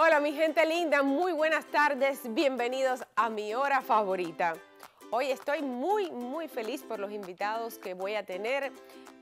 Hola mi gente linda, muy buenas tardes, bienvenidos a mi hora favorita. Hoy estoy muy, muy feliz por los invitados que voy a tener.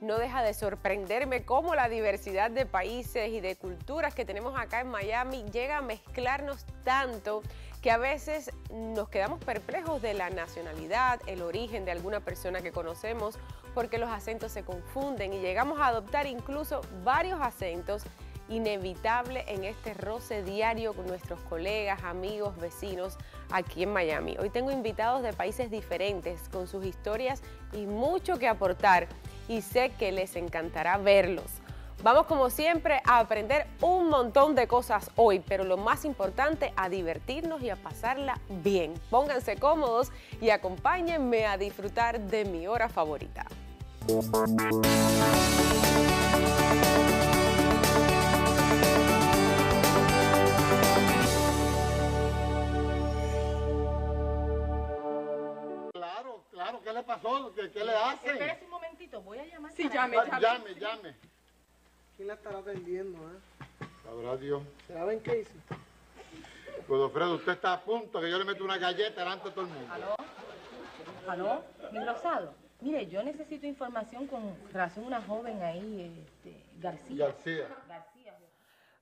No deja de sorprenderme cómo la diversidad de países y de culturas que tenemos acá en Miami llega a mezclarnos tanto que a veces nos quedamos perplejos de la nacionalidad, el origen de alguna persona que conocemos, porque los acentos se confunden y llegamos a adoptar incluso varios acentos inevitable en este roce diario con nuestros colegas, amigos, vecinos aquí en Miami. Hoy tengo invitados de países diferentes con sus historias y mucho que aportar y sé que les encantará verlos. Vamos como siempre a aprender un montón de cosas hoy, pero lo más importante a divertirnos y a pasarla bien. Pónganse cómodos y acompáñenme a disfrutar de mi hora favorita. pasó? ¿Qué, le hace? Espérese un momentito, voy a llamar. Sí, llame, llame, llame, llame. ¿Quién la estará atendiendo, eh? Sabrá Dios. ¿Saben qué pues, hizo? Godofredo, usted está a punto que yo le meto una galleta delante de todo el mundo. ¿Aló? ¿Aló? Mi Rosado, mire, yo necesito información con relación una joven ahí, este, García. García. García.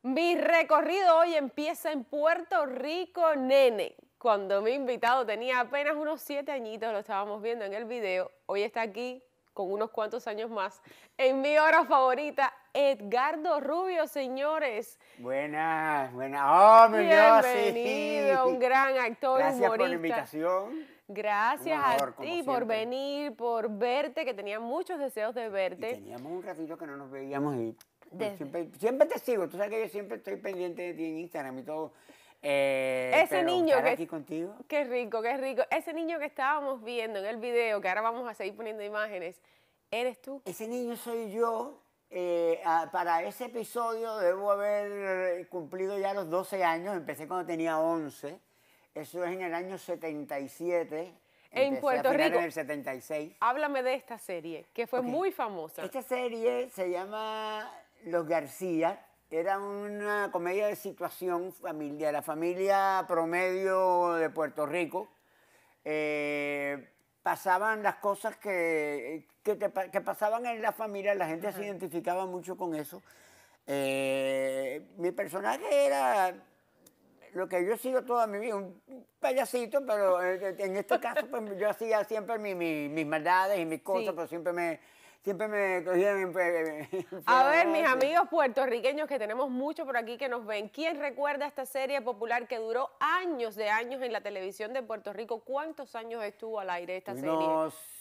Mi recorrido hoy empieza en Puerto Rico, nene cuando mi invitado tenía apenas unos siete añitos, lo estábamos viendo en el video, hoy está aquí con unos cuantos años más, en mi hora favorita, Edgardo Rubio, señores. Buenas, buenas. Oh, mi Bienvenido, Dios, un gran actor, Gracias humorista. por la invitación. Gracias a ti por venir, por verte, que tenía muchos deseos de verte. teníamos un ratito que no nos veíamos y siempre te sigo. Tú sabes que yo siempre estoy pendiente de ti en Instagram y todo. Eh, ese niño que aquí contigo. Qué rico, qué rico. Ese niño que estábamos viendo en el video, que ahora vamos a seguir poniendo imágenes, eres tú. Ese niño soy yo. Eh, ah, para ese episodio debo haber cumplido ya los 12 años. Empecé cuando tenía 11. Eso es en el año 77. en Puerto a Rico. En el 76. Háblame de esta serie, que fue muy famosa. Esta serie se llama Los García era una comedia de situación familiar, la familia promedio de Puerto Rico. Eh, pasaban las cosas que, pasaban en la familia, la gente se identificaba mucho con eso. Eh, mi personaje era lo que yo he sido toda mi vida, un payasito, pero eh, en este caso pues, yo hacía siempre mis maldades y mis cosas, pero siempre me siempre me cogían A ver, mis amigos puertorriqueños que tenemos mucho por aquí que nos ven, ¿quién recuerda esta serie popular que duró años de años en la televisión de Puerto Rico? ¿Cuántos años estuvo al aire esta serie?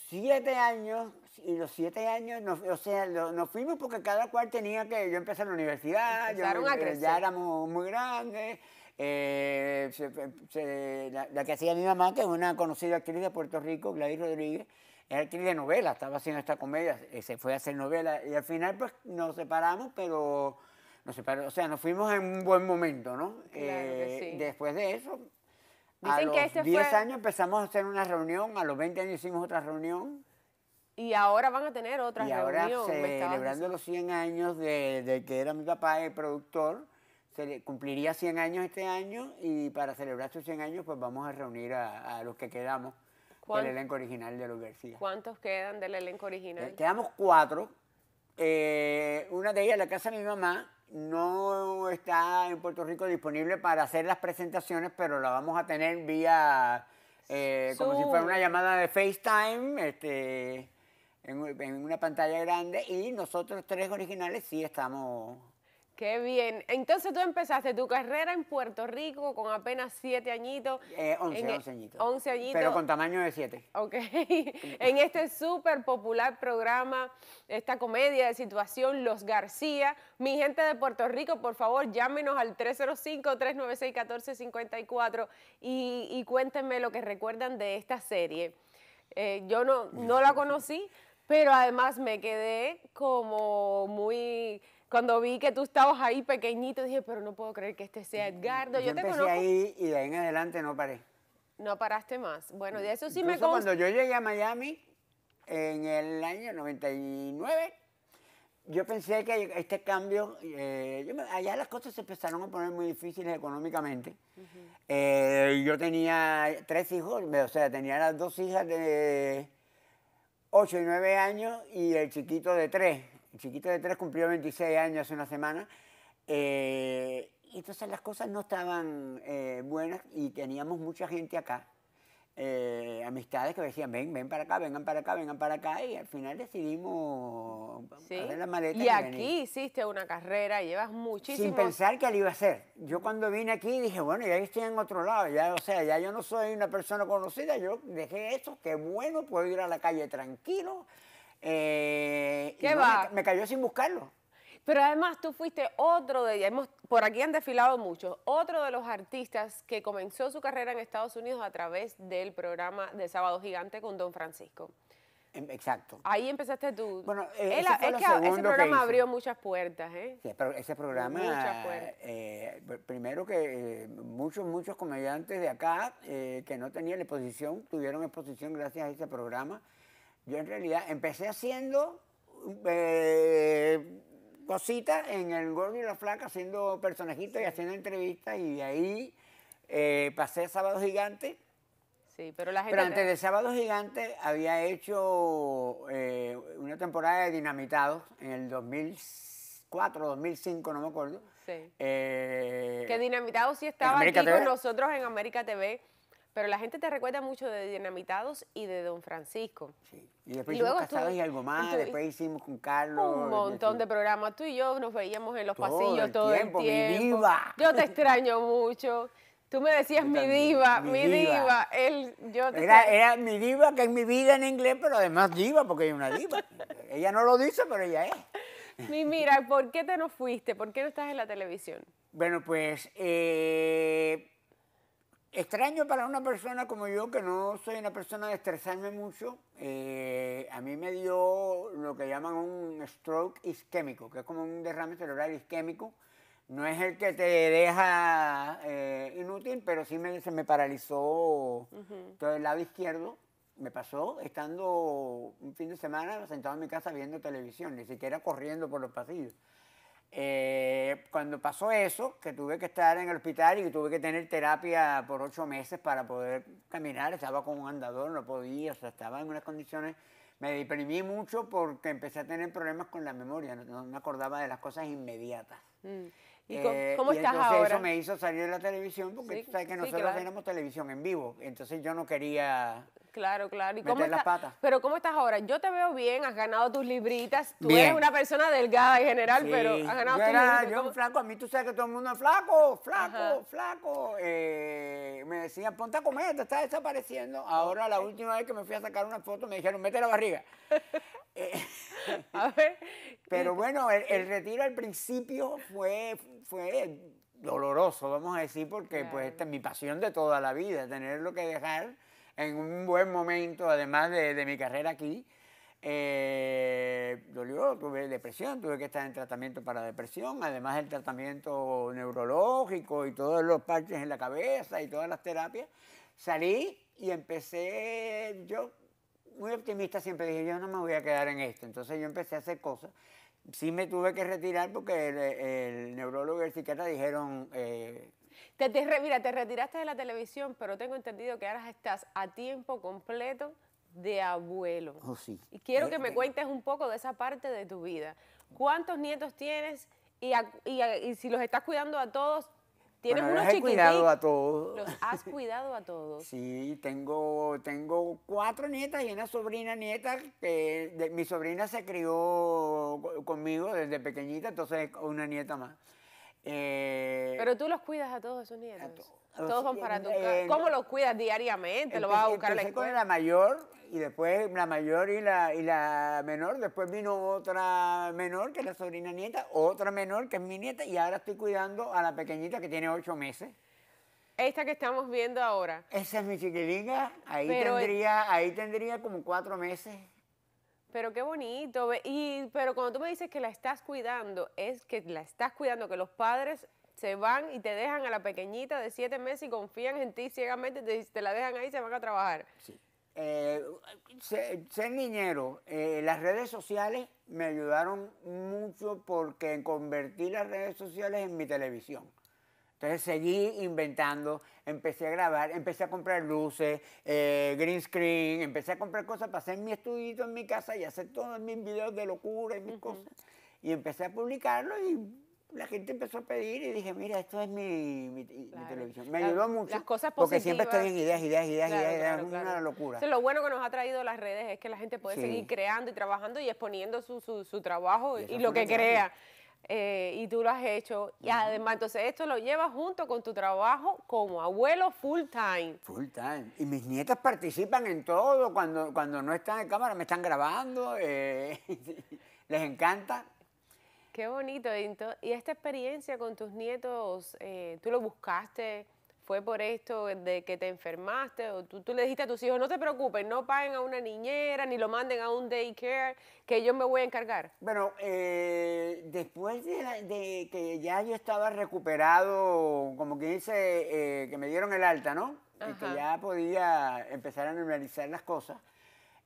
siete años, y los siete años, o sea, nos, fuimos porque cada cual tenía que, yo empecé en la universidad, yo, eh, ya éramos muy grandes, eh, la, que hacía mi mamá, que es una conocida actriz de Puerto Rico, Gladys Rodríguez, era actriz de novela, estaba haciendo esta comedia, eh, se fue a hacer novela y al final pues nos separamos, pero nos separamos, o sea, nos fuimos en un buen momento, ¿no? Eh, después de eso, a los 10 este años empezamos a hacer una reunión, a los 20 años hicimos otra reunión. Y ahora van a tener otra reunión. ahora celebrando los 100 años de, de que era mi papá el productor, cumpliría 100 años este año y para celebrar sus 100 años pues vamos a reunir a, los que quedamos del elenco original de los García. ¿Cuántos quedan del elenco eh, original? quedamos cuatro. Eh, una de ellas, la casa de mi mamá, no está en Puerto Rico disponible para hacer las presentaciones, pero la vamos a tener vía, eh, como si fuera una llamada de FaceTime, este, en, en una pantalla grande. Y nosotros tres originales sí estamos Qué bien. Entonces tú empezaste tu carrera en Puerto Rico con apenas siete añitos. Eh, once, e- añitos. Once añitos. Pero con tamaño de siete. Ok. en este súper popular programa, esta comedia de situación, Los García. Mi gente de Puerto Rico, por favor, llámenos al 305-396-1454 y, y cuéntenme lo que recuerdan de esta serie. Eh, yo no, no la conocí, pero además me quedé como muy cuando vi que tú estabas ahí pequeñito, dije, pero no puedo creer que este sea Edgardo. Yo, te empecé ahí y de ahí en adelante no paré. No paraste más. Bueno, de eso sí me cuando yo llegué a Miami en el año 99, yo pensé que este cambio, eh, allá las cosas se empezaron a poner muy difíciles económicamente. Eh, yo tenía tres hijos, o sea, tenía las dos hijas de 8 y 9 años y el chiquito de 3 chiquito de tres cumplió 26 años hace una semana. Eh, y entonces las cosas no estaban eh, buenas y teníamos mucha gente acá. Eh, amistades que decían, ven, ven para acá, vengan para acá, vengan para acá. Y al final decidimos la maleta. Y, aquí hiciste una carrera, llevas muchísimo... Sin pensar que le iba a hacer. Yo cuando vine aquí dije, bueno, ya estoy en otro lado. ya O sea, ya yo no soy una persona conocida. Yo dejé eso, qué bueno, puedo ir a la calle tranquilo. Eh, me, cayó sin buscarlo. Pero además tú fuiste otro de ellos, por aquí han desfilado muchos, otro de los artistas que comenzó su carrera en Estados Unidos a través del programa de Sábado Gigante con Don Francisco. Em, exacto. Ahí empezaste tú. Bueno, e-, ese, es que ese programa abrió muchas puertas, ¿eh? Sí, pero ese programa, eh, primero que eh, muchos, muchos comediantes de acá que no tenían exposición, tuvieron exposición gracias a ese programa. Yo en realidad empecé haciendo eh, cositas en el Gordo y la Flaca, haciendo personajitos y haciendo entrevistas, y de ahí eh, pasé Sábado Gigante. Sí, pero la gente... Pero antes de Sábado Gigante había hecho eh, una temporada de Dinamitados en el 2004, 2005, no me acuerdo. Sí. Eh, que Dinamitados sí estaba aquí con nosotros en América TV pero la gente te recuerda mucho de Dinamitados y de Don Francisco. Sí. Y después hicimos Casados y algo más, después hicimos con Carlos. Un montón de programas. Tú y yo nos veíamos en los pasillos todo el tiempo. Mi diva. Yo te extraño mucho. Tú me decías mi diva, mi, diva, Él, yo era, mi diva, que es mi vida en inglés, pero además diva, porque es una diva. ella no lo dice, pero ella es. Mi, mira, ¿por qué te no fuiste? ¿Por qué no estás en la televisión? Bueno, pues eh, Extraño para una persona como yo, que no soy una persona de estresarme mucho, eh, a mí me dio lo que llaman un stroke isquémico, que es como un derrame cerebral isquémico. No es el que te deja eh, inútil, pero sí me, se me paralizó todo el lado izquierdo. Me pasó estando un fin de semana sentado en mi casa viendo televisión, ni siquiera corriendo por los pasillos. Eh, cuando pasó eso, que tuve que estar en el hospital y tuve que tener terapia por ocho meses para poder caminar, estaba con un andador, no podía, o sea, estaba en unas condiciones, me deprimí mucho porque empecé a tener problemas con la memoria, no, me acordaba de las cosas inmediatas. Mm. ¿Y eh, cómo, estás ahora? Eso me hizo salir de la televisión porque tú sabes que nosotros tenemos televisión en vivo, entonces yo no quería Claro, claro. ¿Y Meter las Pero ¿cómo estás ahora? Yo te veo bien, has ganado tus libritas. Tú eres una persona delgada en general, pero has ganado tus libritas. Yo flaco, a mí tú sabes que todo el mundo es flaco, flaco, flaco. Eh, me decían, ponte a comer, te estás desapareciendo. Ahora la última vez que me fui a sacar una foto me dijeron, mete la barriga. Eh, a ver. Pero bueno, el, retiro al principio fue... fue doloroso, vamos a decir, porque pues esta es mi pasión de toda la vida, tener lo que dejar en un buen momento, además de, mi carrera aquí. Eh, dolió, tuve depresión, tuve que estar en tratamiento para depresión, además del tratamiento neurológico y todos los parches en la cabeza y todas las terapias. Salí y empecé, yo muy optimista siempre dije, yo no me voy a quedar en esto. Entonces yo empecé a hacer cosas. Sí me tuve que retirar porque el, neurólogo y el psiquiatra dijeron, eh, te, mira, te retiraste de la televisión, pero tengo entendido que ahora estás a tiempo completo de abuelo. Oh, y quiero eh, que me eh, cuentes un poco de esa parte de tu vida. ¿Cuántos nietos tienes? Y, si los estás cuidando a todos, tienes unos Los cuidado a todos. has cuidado a todos. Sí, tengo, tengo cuatro nietas y una sobrina nieta. que Mi sobrina se crió conmigo desde pequeñita, entonces es una nieta más. Eh, Pero tú los cuidas a todos esos nietos. todos van para tu ¿Cómo los cuidas diariamente? ¿Lo vas a buscar a la escuela? mayor y después la mayor y la, y la menor. Después vino otra menor que es la sobrina nieta, otra menor que es mi nieta y ahora estoy cuidando a la pequeñita que tiene ocho meses. Esta que estamos viendo ahora. Esa es mi chiquilinga. Ahí, tendría, ahí tendría como cuatro meses. Pero qué bonito. Y, pero cuando tú me dices que la estás cuidando, es que la estás cuidando, que los padres se van y te dejan a la pequeñita de siete meses y confían en ti ciegamente, te, te la dejan ahí se van a trabajar. Sí. Eh, ser, niñero, eh, las redes sociales me ayudaron mucho porque convertí las redes sociales en mi televisión. Entonces seguí inventando, empecé a grabar, empecé a comprar luces, eh, green screen, empecé a comprar cosas para hacer mi estudio, en mi casa y hacer todos mis videos de locura y mis cosas. Y empecé a publicarlo y la gente empezó a pedir y dije, mira, esto es mi, televisión. Me ayudó mucho. Las cosas Porque siempre estoy en ideas, ideas, ideas, ideas, Es una locura. lo bueno que nos ha traído las redes es que la gente puede seguir creando y trabajando y exponiendo su, trabajo y, lo que crea. Eh, y tú lo has hecho. Y además, entonces esto lo llevas junto con tu trabajo como abuelo full time. Full time. Y mis nietas participan en todo. Cuando, cuando no están en cámara, me están grabando. Eh, les encanta. Qué bonito. Y esta experiencia con tus nietos, eh, ¿tú lo buscaste? fue por esto de que te enfermaste, o tú, le dijiste a tus hijos, no te preocupen no paguen a una niñera, ni lo manden a un daycare, que yo me voy a encargar. Bueno, eh, después de, que ya yo estaba recuperado, como que dice, eh, que me dieron el alta, ¿no? Y que ya podía empezar a normalizar las cosas.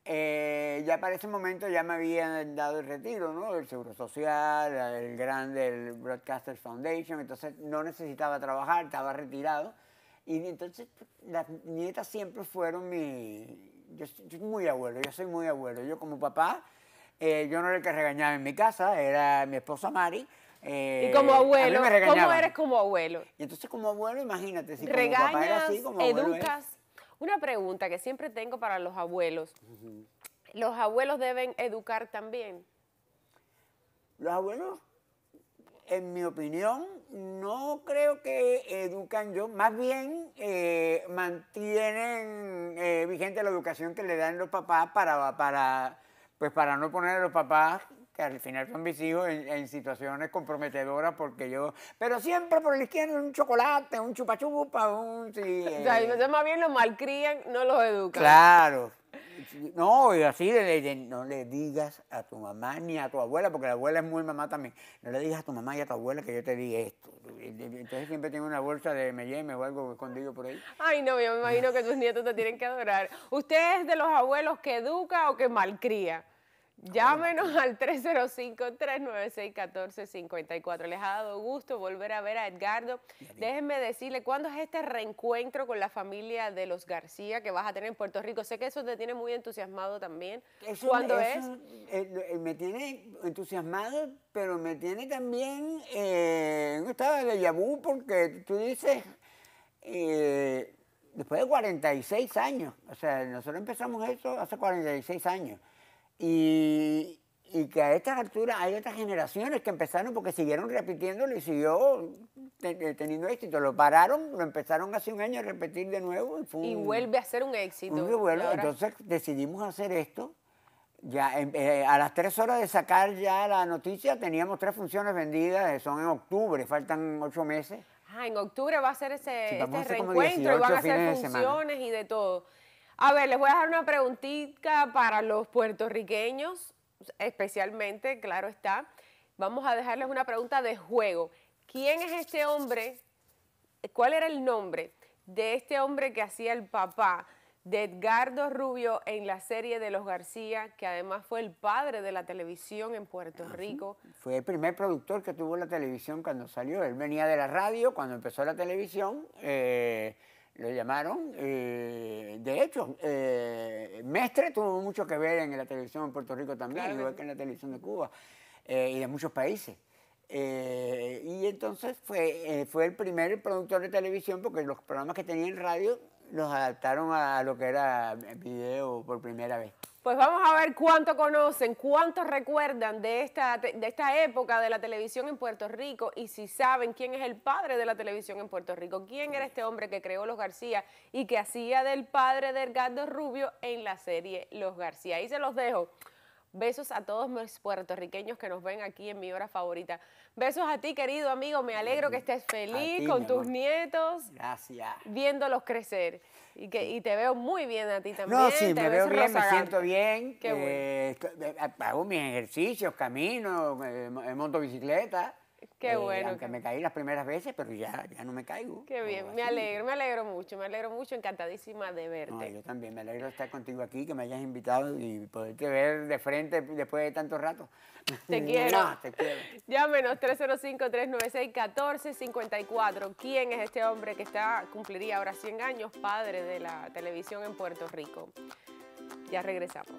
Eh, ya para ese momento ya me habían dado el retiro, ¿no? El Seguro Social, el grande, Broadcaster Foundation, entonces no necesitaba trabajar, estaba retirado y entonces las nietas siempre fueron mi... Yo soy muy abuelo, yo soy muy abuelo. Yo como papá, eh, yo no era el que regañaba en mi casa, era mi esposa Mari. Eh, y como abuelo, ¿cómo eres como abuelo? Y entonces como abuelo, imagínate, si Regañas, educas. Una pregunta que siempre tengo para los abuelos. ¿Los abuelos deben educar también? Los abuelos en mi opinión, no creo que educan yo, más bien eh, mantienen eh, vigente la educación que le dan los papás para, para, pues para no poner a los papás, que al final son mis hijos, en, situaciones comprometedoras, porque yo, pero siempre por la izquierda un chocolate, un chupachupa, un... O sea, eh. más bien los malcrían, no los educan. Claro, no, y así de, no le digas a tu mamá ni a tu abuela, porque la abuela es muy mamá también. No le digas a tu mamá y a tu abuela que yo te di esto. Entonces siempre tengo una bolsa de M&M o algo escondido por ahí. Ay, no, yo me imagino que tus nietos te tienen que adorar. ¿Usted es de los abuelos que educa o que malcría? Llámenos al 305-396-1454. Les ha dado gusto volver a ver a Edgardo. Déjenme decirle, ¿cuándo es este reencuentro con la familia de los García que vas a tener en Puerto Rico? Sé que eso te tiene muy entusiasmado también. ¿Cuándo es? Eh, eh, me tiene entusiasmado, pero me tiene también eh, un de yabú porque tú dices... Eh, después de 46 años, o sea, nosotros empezamos eso hace 46 años. Y, que a estas alturas hay otras generaciones que empezaron porque siguieron repitiéndolo y siguió eh, teniendo éxito. Lo pararon, lo empezaron hace un año a repetir de nuevo y fue Y vuelve a ser un éxito. Entonces decidimos hacer esto. Ya em, eh, a las tres horas de sacar ya la noticia teníamos tres funciones vendidas, eh, son en octubre, faltan ocho meses. Ah, en octubre va a ser ese, este reencuentro y van a hacer funciones y de todo. A ver, les voy a dejar una preguntita para los puertorriqueños, especialmente, claro está. Vamos a dejarles una pregunta de juego. ¿Quién es este hombre? ¿Cuál era el nombre de este hombre que hacía el papá de Edgardo Rubio en la serie de Los García, que además fue el padre de la televisión en Puerto ah, Rico. fue el primer productor que tuvo la televisión cuando salió. Él venía de la radio cuando empezó la televisión. Eh, lo llamaron. Eh, de hecho, eh, Mestre tuvo mucho que ver en la televisión en Puerto Rico también, igual que en la televisión de Cuba eh, y de muchos países. y entonces fue, fue el primer productor de televisión porque los programas que tenía en radio los adaptaron a lo que era video por primera vez. Pues vamos a ver cuánto conocen, cuánto recuerdan de esta, de esta época de la televisión en Puerto Rico y si saben quién es el padre de la televisión en Puerto Rico, quién era este hombre que creó Los García y que hacía del padre de Edgardo Rubio en la serie Los García. Ahí se los dejo. Besos a todos mis puertorriqueños que nos ven aquí en mi hora favorita. Besos a ti, querido amigo. Me alegro que estés feliz con tus nietos. Gracias. Viéndolos crecer. Y, te veo muy bien a ti también. No, sí, me veo bien, me siento bien. Eh, hago mis ejercicios, camino, eh, eh, monto bicicleta. Qué eh, bueno. Aunque me caí las primeras veces, pero ya, ya no me caigo. Qué bien, me alegro, me alegro mucho, me alegro mucho, encantadísima de verte. yo también, me alegro de estar contigo aquí, que me hayas invitado y poderte ver de frente después de tanto rato. Te quiero. te quiero. Llámenos 305-396-1454. ¿Quién es este hombre que está cumpliría ahora 100 años, padre de la televisión en Puerto Rico? Ya regresamos.